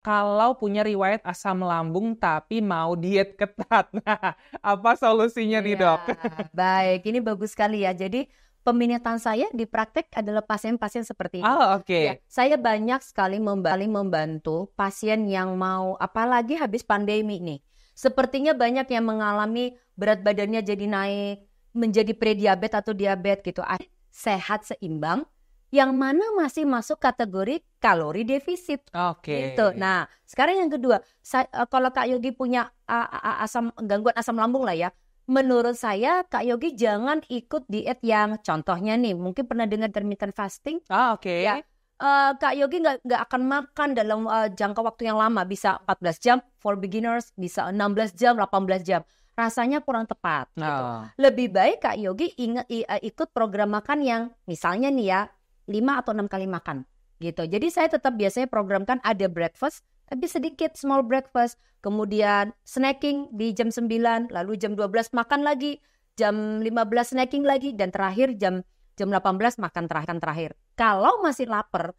kalau punya riwayat asam lambung tapi mau diet ketat. Nah, apa solusinya nih, yeah. Dok? Baik, ini bagus sekali ya. Jadi peminatan saya di praktek adalah pasien-pasien seperti ini. Oh, oke. Okay. Ya, saya banyak sekali membantu pasien yang mau apalagi habis pandemi nih. Sepertinya banyak yang mengalami berat badannya jadi naik, menjadi prediabet atau diabetes gitu. Sehat seimbang yang mana masih masuk kategori kalori defisit. Oke. Okay. Gitu. Nah, sekarang yang kedua, saya, eh, kalau Kak Yogi punya asam gangguan asam lambung lah ya. Menurut saya Kak Yogi jangan ikut diet yang contohnya nih, mungkin pernah dengar intermittent fasting? Ah, oke. Okay. Ya. Uh, Kak Yogi nggak nggak akan makan dalam uh, jangka waktu yang lama, bisa 14 jam for beginners, bisa 16 jam, 18 jam rasanya kurang tepat. Gitu. Nah. Lebih baik Kak Yogi ingat, ikut program makan yang misalnya nih ya 5 atau 6 kali makan gitu. Jadi saya tetap biasanya programkan ada breakfast tapi sedikit small breakfast, kemudian snacking di jam 9, lalu jam 12 makan lagi, jam 15 snacking lagi dan terakhir jam jam 18 makan terakhir terakhir. Kalau masih lapar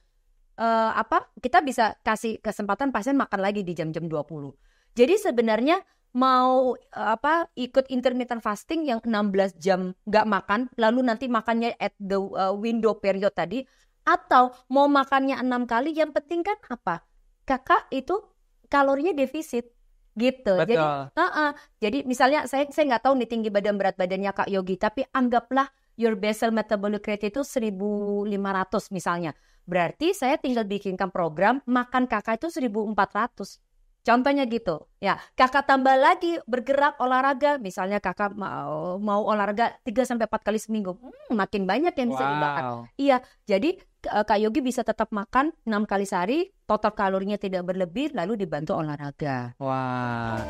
eh, apa kita bisa kasih kesempatan pasien makan lagi di jam-jam 20. Jadi sebenarnya mau apa ikut intermittent fasting yang 16 jam nggak makan lalu nanti makannya at the uh, window period tadi atau mau makannya enam kali yang penting kan apa kakak itu kalorinya defisit gitu Betul. jadi uh -uh. jadi misalnya saya saya nggak tahu nih tinggi badan berat badannya kak Yogi tapi anggaplah your basal metabolic rate itu 1500 misalnya berarti saya tinggal bikinkan program makan kakak itu 1400 Contohnya gitu, ya kakak tambah lagi bergerak olahraga, misalnya kakak mau mau olahraga 3 sampai empat kali seminggu, hmm, makin banyak yang bisa wow. Iya, jadi eh, Kak Yogi bisa tetap makan enam kali sehari, total kalorinya tidak berlebih, lalu dibantu olahraga. Wow.